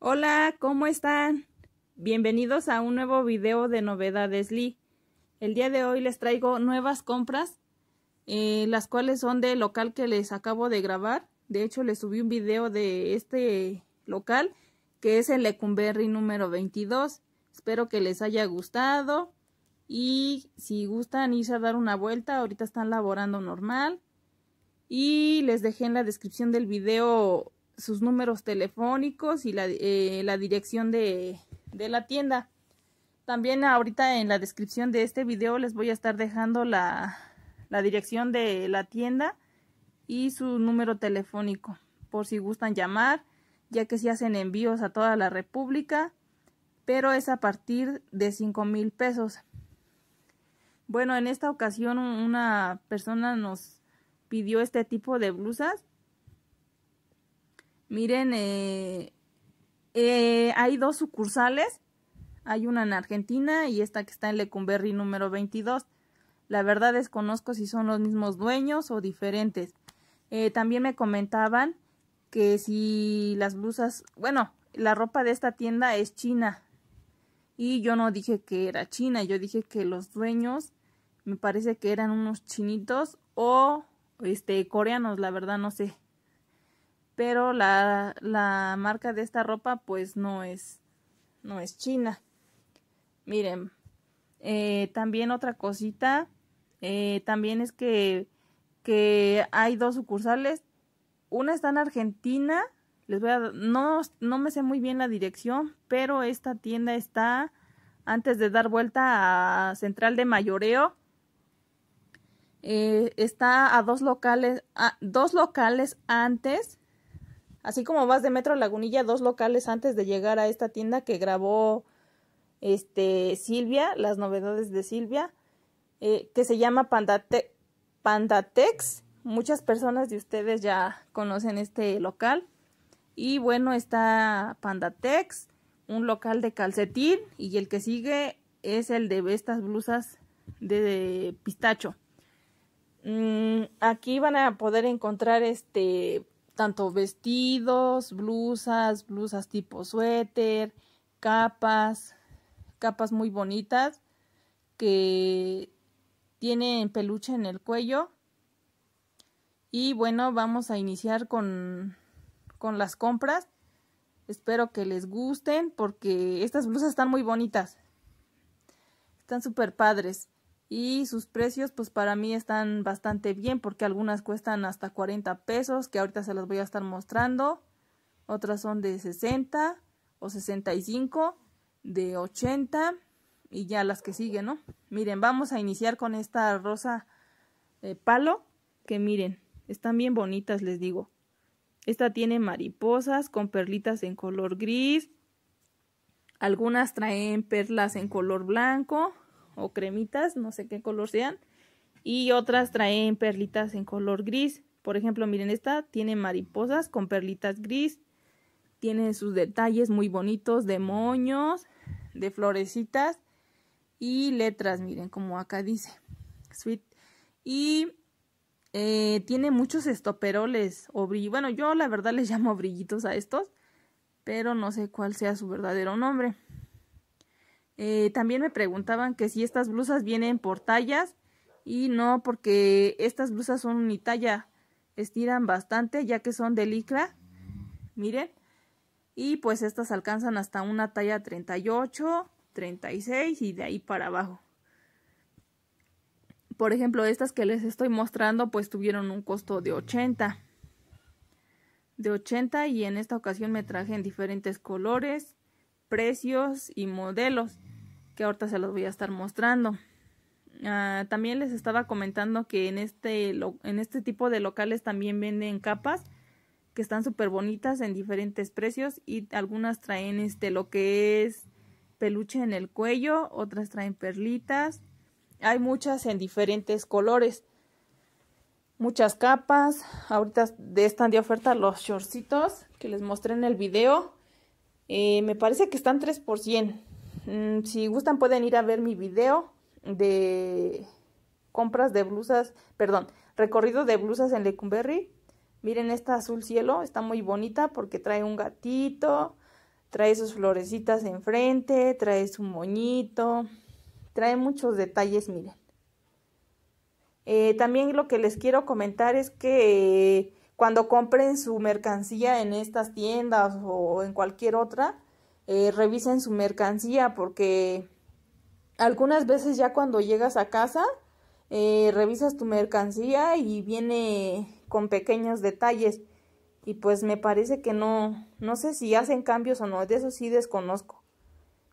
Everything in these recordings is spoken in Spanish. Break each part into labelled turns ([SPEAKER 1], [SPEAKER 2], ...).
[SPEAKER 1] Hola, ¿cómo están? Bienvenidos a un nuevo video de novedades Lee. El día de hoy les traigo nuevas compras, eh, las cuales son del local que les acabo de grabar. De hecho, les subí un video de este local, que es el Lecumberri número 22. Espero que les haya gustado. Y si gustan irse a dar una vuelta, ahorita están laborando normal. Y les dejé en la descripción del video sus números telefónicos y la, eh, dirección de, la tienda. También ahorita en la descripción de este video les voy a estar dejando la, la dirección de la tienda y su número telefónico por si gustan llamar, ya que se hacen envíos a toda la República, pero es a partir de 5 mil pesos. Bueno, en esta ocasión una persona nos pidió este tipo de blusas Miren, eh, eh, hay dos sucursales. Hay una en Argentina y esta que está en Lecumberri número 22. La verdad desconozco si son los mismos dueños o diferentes. Eh, también me comentaban que si las blusas, bueno, la ropa de esta tienda es china. Y yo no dije que era china, yo dije que los dueños me parece que eran unos chinitos o este coreanos, la verdad no sé pero la, marca de esta ropa pues no es, no es china. Miren, eh, también otra cosita, eh, también es que, hay dos sucursales, una está en Argentina, les voy a, no, no me sé muy bien la dirección, pero esta tienda está antes de dar vuelta a Central de Mayoreo. Eh, está a dos locales, a, dos locales antes Así como vas de Metro Lagunilla, dos locales antes de llegar a esta tienda que grabó este Silvia, las novedades de Silvia, eh, que se llama Pandate Pandatex. Muchas personas de ustedes ya conocen este local. Y bueno, está Pandatex, un local de calcetín. Y el que sigue es el de estas blusas de pistacho. Mm, aquí van a poder encontrar este tanto vestidos, blusas, blusas tipo suéter, capas, capas muy bonitas que tienen peluche en el cuello. Y bueno, vamos a iniciar con, las compras. Espero que les gusten porque estas blusas están muy bonitas. Están súper padres y sus precios pues para mí están bastante bien porque algunas cuestan hasta 40 pesos que ahorita se las voy a estar mostrando otras son de 60 o 65 de 80 y ya las que siguen no miren vamos a iniciar con esta rosa eh, palo que miren están bien bonitas les digo esta tiene mariposas con perlitas en color gris algunas traen perlas en color blanco o cremitas, no sé qué color sean. Y otras traen perlitas en color gris. Por ejemplo, miren, esta tiene mariposas con perlitas gris. Tiene sus detalles muy bonitos de moños, de florecitas y letras, miren, como acá dice. Sweet. Y eh, tiene muchos estoperoles o Bueno, yo la verdad les llamo brillitos a estos, pero no sé cuál sea su verdadero nombre. Eh, también me preguntaban que si estas blusas vienen por tallas y no porque estas blusas son unitalla, estiran bastante ya que son de licra, miren, y pues estas alcanzan hasta una talla 38, 36 y de ahí para abajo. Por ejemplo, estas que les estoy mostrando pues tuvieron un costo de 80 de 80 y en esta ocasión me traje en diferentes colores, precios y modelos que ahorita se los voy a estar mostrando. Ah, también les estaba comentando que en este, en este tipo de locales también venden capas que están súper bonitas en diferentes precios y algunas traen este lo que es peluche en el cuello, otras traen perlitas. Hay muchas en diferentes colores. Muchas capas. Ahorita de están de oferta los shortcitos que les mostré en el video. Eh, me parece que están 3 por Mm, si gustan pueden ir a ver mi video de compras de blusas, perdón, recorrido de blusas en Lecumberri. Miren esta azul cielo, está muy bonita porque trae un gatito, trae sus florecitas enfrente, trae su moñito, trae muchos detalles, miren. Eh, también lo que les quiero comentar es que eh, cuando compren su mercancía en estas tiendas o en cualquier otra, eh, revisen su mercancía porque algunas veces ya cuando llegas a casa eh, revisas tu mercancía y viene con pequeños detalles y pues me parece que no no sé si hacen cambios o no de eso sí desconozco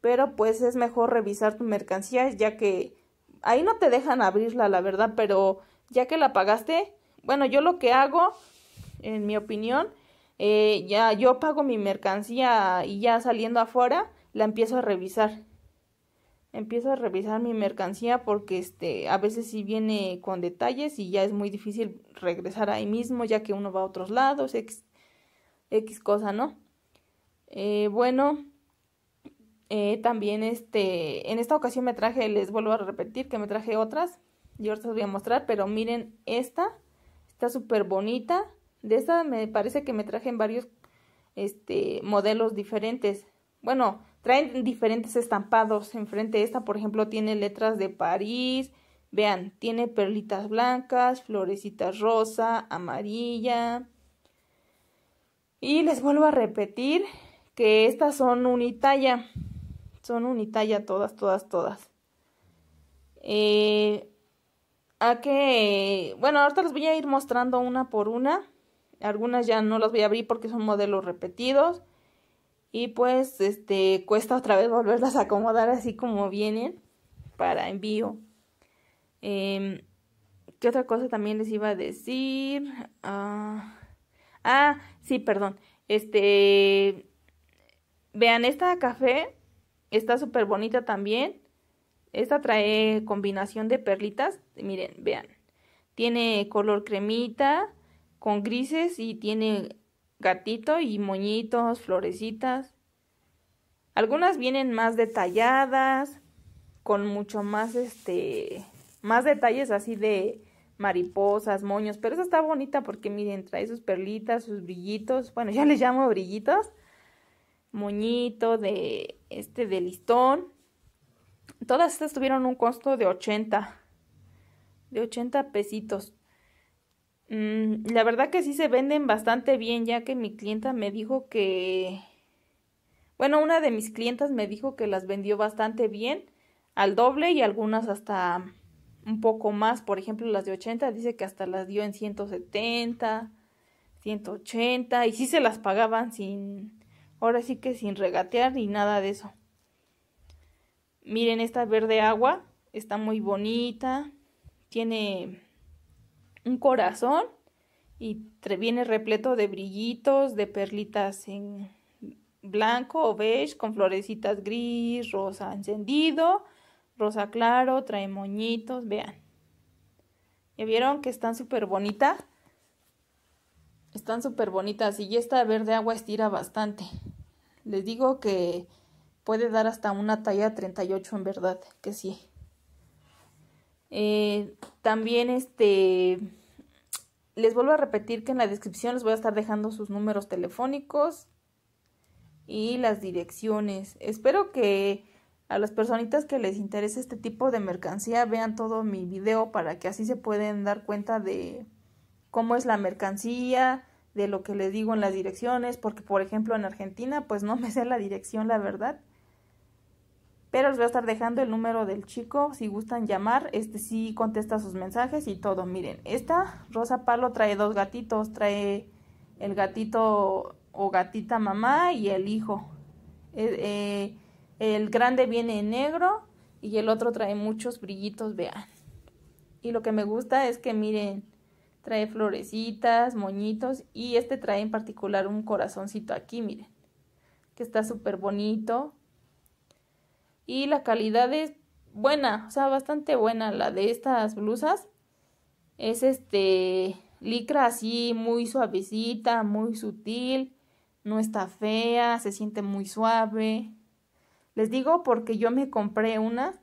[SPEAKER 1] pero pues es mejor revisar tu mercancía ya que ahí no te dejan abrirla la verdad pero ya que la pagaste bueno yo lo que hago en mi opinión eh, ya yo pago mi mercancía y ya saliendo afuera la empiezo a revisar. Empiezo a revisar mi mercancía porque este a veces si viene con detalles y ya es muy difícil regresar ahí mismo ya que uno va a otros lados, X, X cosa, ¿no? Eh, bueno, eh, también este, en esta ocasión me traje, les vuelvo a repetir que me traje otras, yo ahorita les voy a mostrar, pero miren esta, está súper bonita, de esta me parece que me trajen varios este, modelos diferentes. Bueno, traen diferentes estampados. Enfrente de esta, por ejemplo, tiene letras de París. Vean, tiene perlitas blancas, florecitas rosa, amarilla. Y les vuelvo a repetir que estas son unitalla. Son unitalla todas, todas, todas. Eh, a que, bueno, ahorita les voy a ir mostrando una por una algunas ya no las voy a abrir porque son modelos repetidos. Y pues este cuesta otra vez volverlas a acomodar así como vienen para envío. Em, ¿Qué otra cosa también les iba a decir? ah, ah sí, perdón. Este, vean, esta café está súper bonita también. Esta trae combinación de perlitas. Miren, vean. Tiene color cremita, con grises y tiene gatito y moñitos, florecitas. Algunas vienen más detalladas, con mucho más este más detalles así de mariposas, moños, pero esa está bonita porque miren, trae sus perlitas, sus brillitos, bueno, ya les llamo brillitos. Moñito de este de listón. Todas estas tuvieron un costo de 80 de 80 pesitos. Mm, la verdad que sí se venden bastante bien, ya que mi clienta me dijo que... Bueno, una de mis clientas me dijo que las vendió bastante bien, al doble y algunas hasta un poco más. Por ejemplo, las de 80 dice que hasta las dio en 170, 180 y sí se las pagaban sin... Ahora sí que sin regatear ni nada de eso. Miren esta verde agua, está muy bonita, tiene un corazón y viene repleto de brillitos, de perlitas en blanco o beige con florecitas gris, rosa encendido, rosa claro, trae moñitos, vean. ¿Ya vieron que están súper bonitas? Están súper bonitas y esta verde agua estira bastante. Les digo que puede dar hasta una talla 38 en verdad, que sí. Eh, también este les vuelvo a repetir que en la descripción les voy a estar dejando sus números telefónicos y las direcciones. Espero que a las personitas que les interese este tipo de mercancía vean todo mi video para que así se pueden dar cuenta de cómo es la mercancía, de lo que les digo en las direcciones, porque por ejemplo en Argentina pues no me sé la dirección la verdad pero les voy a estar dejando el número del chico si gustan llamar, este sí contesta sus mensajes y todo. Miren, esta Rosa Palo trae dos gatitos, trae el gatito o gatita mamá y el hijo. E, e, el grande viene en negro y el otro trae muchos brillitos, vean. Y lo que me gusta es que miren, trae florecitas, moñitos y este trae en particular un corazoncito aquí, miren, que está súper bonito y la calidad es buena, o sea, bastante buena la de estas blusas. Es este licra así muy suavecita, muy sutil, no está fea, se siente muy suave. Les digo porque yo me compré una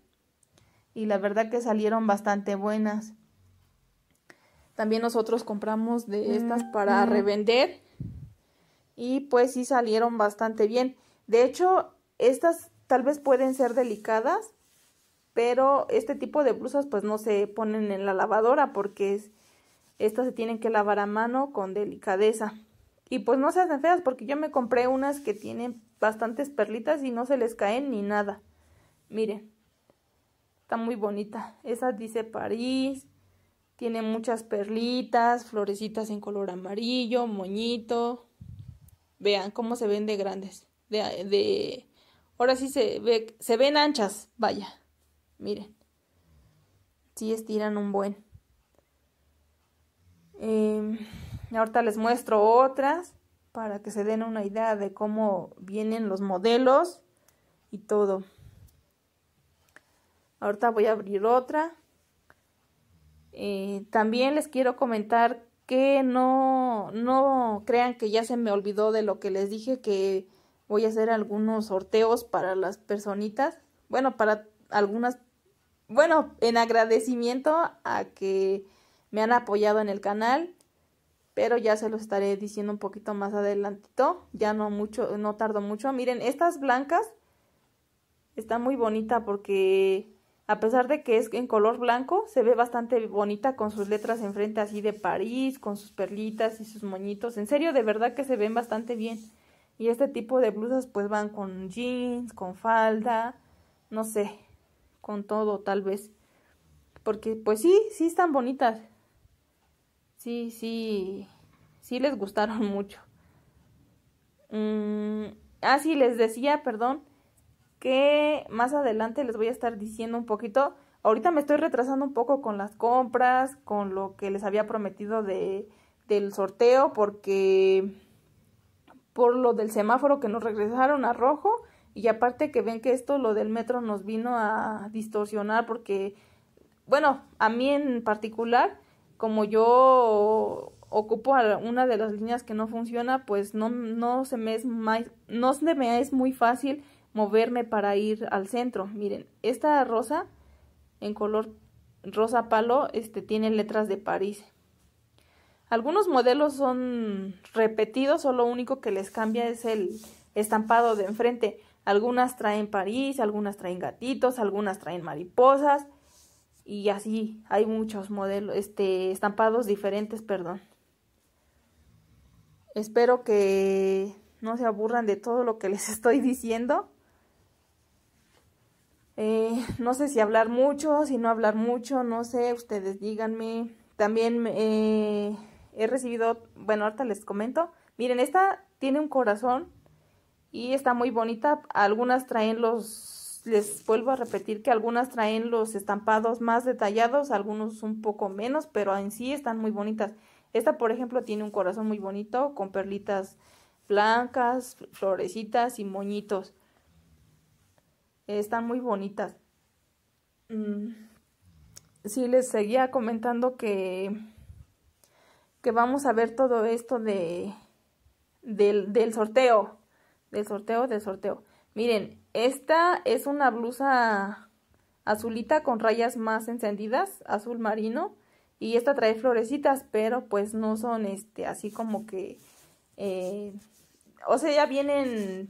[SPEAKER 1] y la verdad que salieron bastante buenas. También nosotros compramos de estas mm, para mm. revender y pues sí salieron bastante bien. De hecho, estas tal vez pueden ser delicadas, pero este tipo de blusas pues no se ponen en la lavadora porque estas se tienen que lavar a mano con delicadeza. Y pues no se hacen feas porque yo me compré unas que tienen bastantes perlitas y no se les caen ni nada. Miren, está muy bonita. Esa dice París, tiene muchas perlitas, florecitas en color amarillo, moñito. Vean cómo se ven de grandes, de Ahora sí se ve, se ven anchas, vaya. Miren. Sí estiran un buen. Em, ahorita les muestro otras para que se den una idea de cómo vienen los modelos y todo. Ahorita voy a abrir otra. Eh, también les quiero comentar que no, no crean que ya se me olvidó de lo que les dije que voy a hacer algunos sorteos para las personitas, bueno, para algunas, bueno, en agradecimiento a que me han apoyado en el canal, pero ya se lo estaré diciendo un poquito más adelantito, ya no mucho, no tardo mucho. Miren, estas blancas está muy bonita porque a pesar de que es en color blanco, se ve bastante bonita con sus letras enfrente así de París, con sus perlitas y sus moñitos. En serio, de verdad que se ven bastante bien. Y este tipo de blusas pues van con jeans, con falda, no sé, con todo tal vez. Porque pues sí, sí están bonitas. Sí, sí, sí les gustaron mucho. Mm, ah, sí, les decía, perdón, que más adelante les voy a estar diciendo un poquito. Ahorita me estoy retrasando un poco con las compras, con lo que les había prometido de, del sorteo, porque por lo del semáforo que nos regresaron a rojo y aparte que ven que esto lo del metro nos vino a distorsionar porque, bueno, a mí en particular, como yo ocupo una de las líneas que no funciona, pues no, no, se, me es más, no se me es muy fácil moverme para ir al centro. Miren, esta rosa en color rosa palo este, tiene letras de París. Algunos modelos son repetidos solo lo único que les cambia es el estampado de enfrente. Algunas traen París, algunas traen gatitos, algunas traen mariposas y así hay muchos modelos, este, estampados diferentes, perdón. Espero que no se aburran de todo lo que les estoy diciendo. Eh, no sé si hablar mucho, si no hablar mucho, no sé, ustedes díganme. También eh, He recibido, bueno, ahorita les comento. Miren, esta tiene un corazón y está muy bonita. Algunas traen los, les vuelvo a repetir que algunas traen los estampados más detallados, algunos un poco menos, pero en sí están muy bonitas. Esta, por ejemplo, tiene un corazón muy bonito con perlitas blancas, florecitas y moñitos. Están muy bonitas. Mm. Sí, les seguía comentando que que vamos a ver todo esto de, del, sorteo, del sorteo, del sorteo. Miren, esta es una blusa azulita con rayas más encendidas, azul marino. Y esta trae florecitas, pero pues no son este así como que... Eh, o sea, ya vienen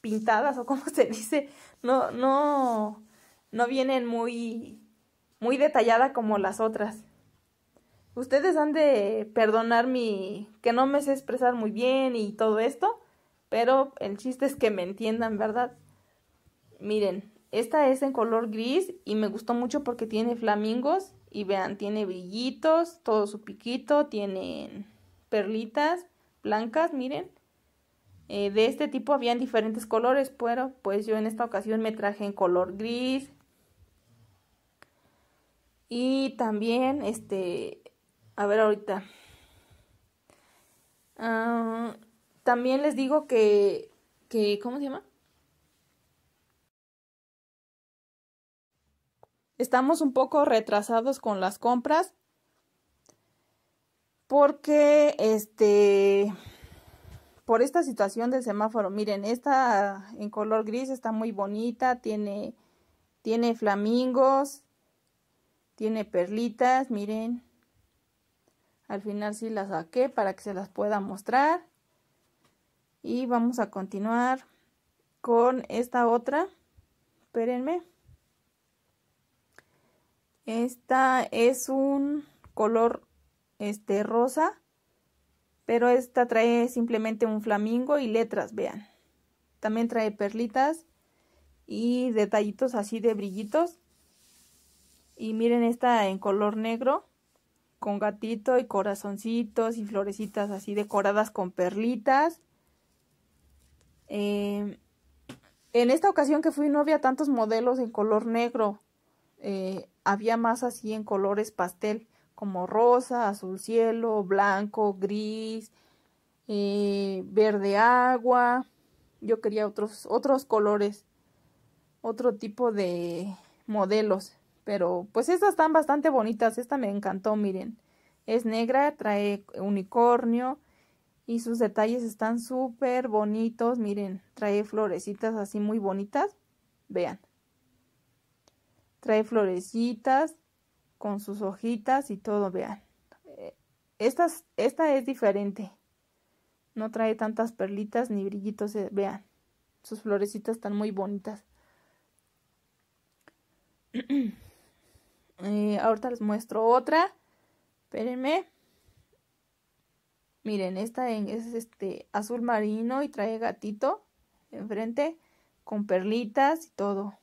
[SPEAKER 1] pintadas o como se dice. No, no, no vienen muy, muy detallada como las otras ustedes han de perdonar mi que no me sé expresar muy bien y todo esto, pero el chiste es que me entiendan, ¿verdad? Miren, esta es en color gris y me gustó mucho porque tiene flamingos y vean, tiene brillitos, todo su piquito, tienen perlitas blancas, miren. Eh, de este tipo habían diferentes colores, pero pues yo en esta ocasión me traje en color gris. Y también este a ver ahorita. Ah, también les digo que, que, ¿cómo se llama? Estamos un poco retrasados con las compras porque este por esta situación del semáforo, miren, esta en color gris está muy bonita, tiene tiene flamingos, tiene perlitas, miren. Al final sí las saqué para que se las pueda mostrar. Y vamos a continuar con esta otra. Espérenme. Esta es un color este rosa, pero esta trae simplemente un flamingo y letras, vean. También trae perlitas y detallitos así de brillitos. Y miren esta en color negro con gatito y corazoncitos y florecitas así decoradas con perlitas. Em, en esta ocasión que fui no había tantos modelos en color negro. Eh, había más así en colores pastel, como rosa, azul cielo, blanco, gris, eh, verde agua. Yo quería otros, otros colores, otro tipo de modelos. Pero pues estas están bastante bonitas. Esta me encantó, miren. Es negra, trae unicornio y sus detalles están súper bonitos. Miren, trae florecitas así muy bonitas. Vean. Trae florecitas con sus hojitas y todo, vean. Eh, esta, esta es diferente. No trae tantas perlitas ni brillitos, eh, vean. Sus florecitas están muy bonitas. Eh, ahorita les muestro otra. Espérenme. Miren, esta es este azul marino y trae gatito enfrente con perlitas y todo.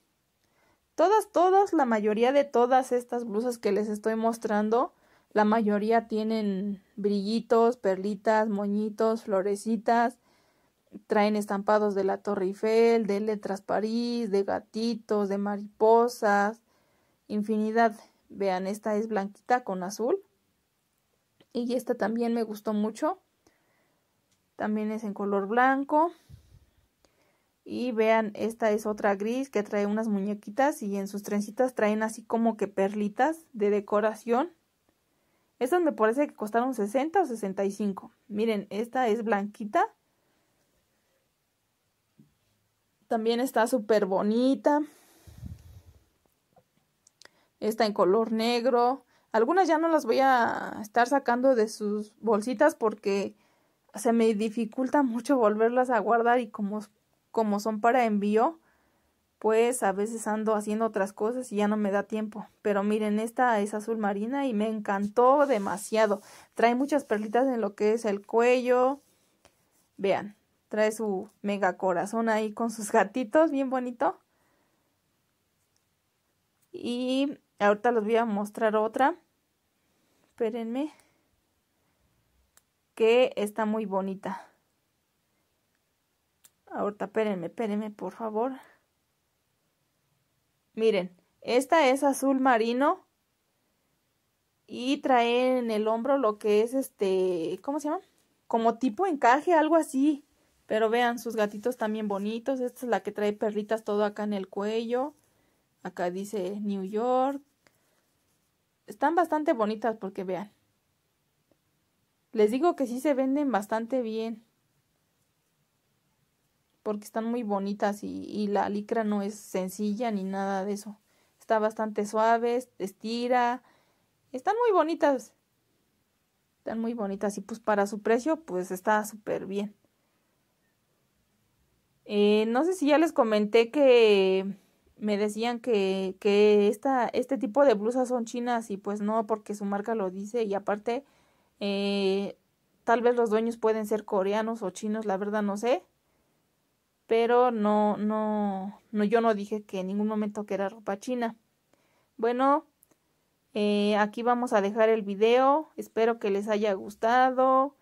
[SPEAKER 1] Todas, todas, la mayoría de todas estas blusas que les estoy mostrando, la mayoría tienen brillitos, perlitas, moñitos, florecitas. Traen estampados de la Torre Eiffel, de letras París, de gatitos, de mariposas infinidad. Vean, esta es blanquita con azul. Y esta también me gustó mucho. También es en color blanco. Y vean, esta es otra gris que trae unas muñequitas y en sus trencitas traen así como que perlitas de decoración. Estas me parece que costaron 60 o 65. Miren, esta es blanquita. También está súper bonita está en color negro. Algunas ya no las voy a estar sacando de sus bolsitas porque se me dificulta mucho volverlas a guardar y como, como son para envío, pues a veces ando haciendo otras cosas y ya no me da tiempo. Pero miren, esta es azul marina y me encantó demasiado. Trae muchas perlitas en lo que es el cuello. Vean, trae su mega corazón ahí con sus gatitos, bien bonito. Y Ahorita les voy a mostrar otra. Espérenme. Que está muy bonita. Ahorita, espérenme, espérenme, por favor. Miren, esta es azul marino. Y trae en el hombro lo que es este, ¿cómo se llama? Como tipo encaje, algo así. Pero vean, sus gatitos también bonitos. Esta es la que trae perritas todo acá en el cuello. Acá dice New York. Están bastante bonitas porque vean. Les digo que sí se venden bastante bien. Porque están muy bonitas y, la licra no es sencilla ni nada de eso. Está bastante suave, estira. Están muy bonitas. Están muy bonitas y pues para su precio pues está súper bien. Eh, no sé si ya les comenté que me decían que, que esta, este tipo de blusas son chinas y pues no, porque su marca lo dice y aparte eh, tal vez los dueños pueden ser coreanos o chinos, la verdad no sé. Pero no, no, no, yo no dije que en ningún momento que era ropa china. Bueno, eh, aquí vamos a dejar el video. Espero que les haya gustado.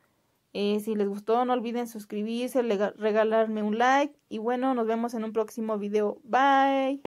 [SPEAKER 1] Eh, si les gustó, no olviden suscribirse, regalarme un like y bueno, nos vemos en un próximo video. Bye.